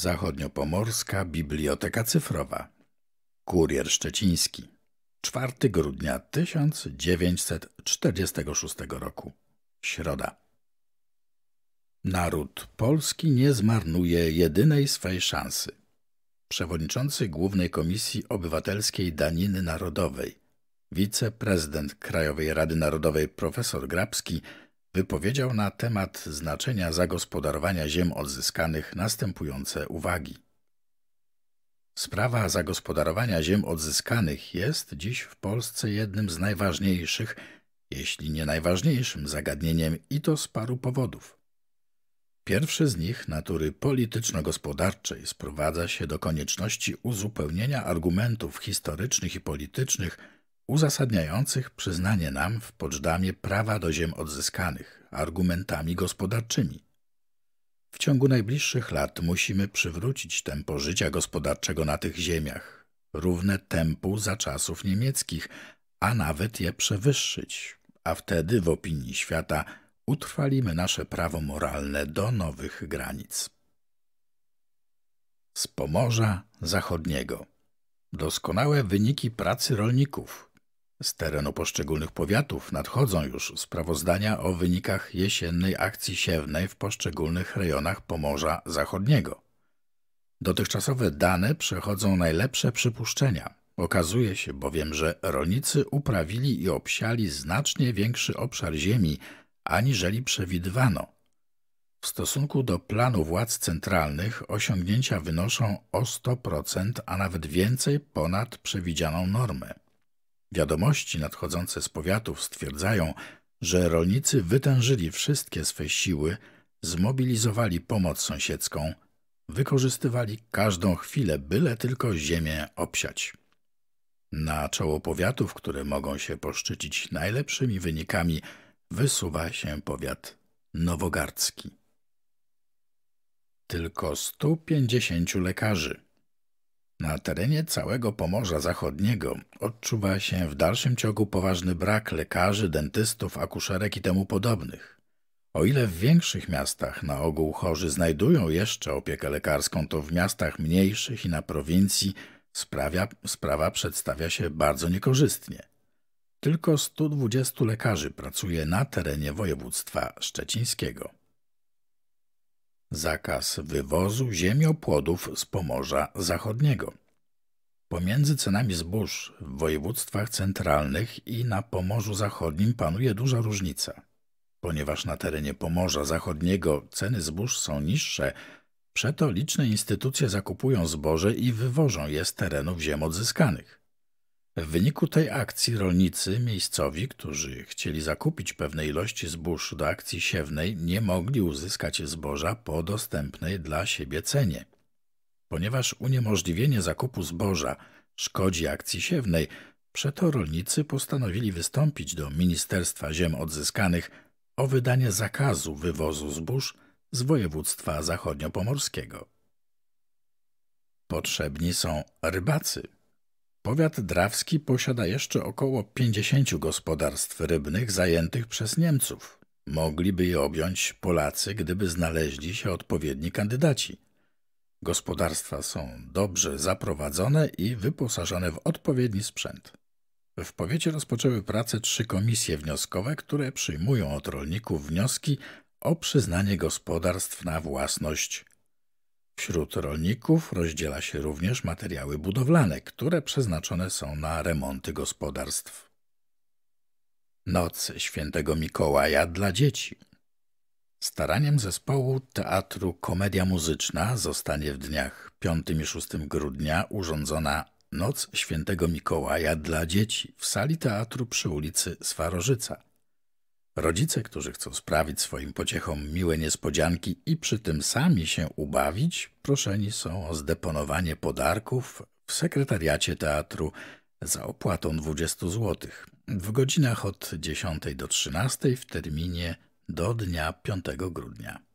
Zachodniopomorska Biblioteka Cyfrowa. Kurier Szczeciński. 4 grudnia 1946 roku. Środa. Naród polski nie zmarnuje jedynej swej szansy. Przewodniczący Głównej Komisji Obywatelskiej Daniny Narodowej, wiceprezydent Krajowej Rady Narodowej profesor Grabski wypowiedział na temat znaczenia zagospodarowania ziem odzyskanych następujące uwagi. Sprawa zagospodarowania ziem odzyskanych jest dziś w Polsce jednym z najważniejszych, jeśli nie najważniejszym zagadnieniem i to z paru powodów. Pierwszy z nich, natury polityczno-gospodarczej, sprowadza się do konieczności uzupełnienia argumentów historycznych i politycznych uzasadniających przyznanie nam w Poczdamie prawa do ziem odzyskanych argumentami gospodarczymi. W ciągu najbliższych lat musimy przywrócić tempo życia gospodarczego na tych ziemiach, równe tempu za czasów niemieckich, a nawet je przewyższyć, a wtedy w opinii świata utrwalimy nasze prawo moralne do nowych granic. Z Pomorza Zachodniego Doskonałe wyniki pracy rolników – z terenu poszczególnych powiatów nadchodzą już sprawozdania o wynikach jesiennej akcji siewnej w poszczególnych rejonach Pomorza Zachodniego. Dotychczasowe dane przechodzą najlepsze przypuszczenia. Okazuje się bowiem, że rolnicy uprawili i obsiali znacznie większy obszar ziemi, aniżeli przewidywano. W stosunku do planu władz centralnych osiągnięcia wynoszą o 100%, a nawet więcej ponad przewidzianą normę. Wiadomości nadchodzące z powiatów stwierdzają, że rolnicy wytężyli wszystkie swe siły, zmobilizowali pomoc sąsiedzką, wykorzystywali każdą chwilę, byle tylko ziemię obsiać. Na czoło powiatów, które mogą się poszczycić najlepszymi wynikami, wysuwa się powiat nowogardzki. Tylko 150 lekarzy – na terenie całego Pomorza Zachodniego odczuwa się w dalszym ciągu poważny brak lekarzy, dentystów, akuszerek i temu podobnych. O ile w większych miastach na ogół chorzy znajdują jeszcze opiekę lekarską, to w miastach mniejszych i na prowincji sprawia, sprawa przedstawia się bardzo niekorzystnie. Tylko 120 lekarzy pracuje na terenie województwa szczecińskiego zakaz wywozu ziemiopłodów z Pomorza Zachodniego. Pomiędzy cenami zbóż w województwach centralnych i na Pomorzu Zachodnim panuje duża różnica. Ponieważ na terenie Pomorza Zachodniego ceny zbóż są niższe, przeto liczne instytucje zakupują zboże i wywożą je z terenów ziem odzyskanych. W wyniku tej akcji rolnicy miejscowi, którzy chcieli zakupić pewne ilości zbóż do akcji siewnej, nie mogli uzyskać zboża po dostępnej dla siebie cenie. Ponieważ uniemożliwienie zakupu zboża szkodzi akcji siewnej, przeto rolnicy postanowili wystąpić do Ministerstwa Ziem Odzyskanych o wydanie zakazu wywozu zbóż z województwa zachodniopomorskiego. Potrzebni są rybacy Powiat drawski posiada jeszcze około 50 gospodarstw rybnych zajętych przez Niemców. Mogliby je objąć Polacy, gdyby znaleźli się odpowiedni kandydaci. Gospodarstwa są dobrze zaprowadzone i wyposażone w odpowiedni sprzęt. W powiecie rozpoczęły pracę trzy komisje wnioskowe, które przyjmują od rolników wnioski o przyznanie gospodarstw na własność Wśród rolników rozdziela się również materiały budowlane, które przeznaczone są na remonty gospodarstw. Noc świętego Mikołaja dla dzieci. Staraniem zespołu Teatru Komedia Muzyczna zostanie w dniach 5 i 6 grudnia urządzona Noc Świętego Mikołaja dla dzieci w sali teatru przy ulicy Swarożyca. Rodzice, którzy chcą sprawić swoim pociechom miłe niespodzianki i przy tym sami się ubawić, proszeni są o zdeponowanie podarków w sekretariacie teatru za opłatą 20 zł w godzinach od 10 do 13 w terminie do dnia 5 grudnia.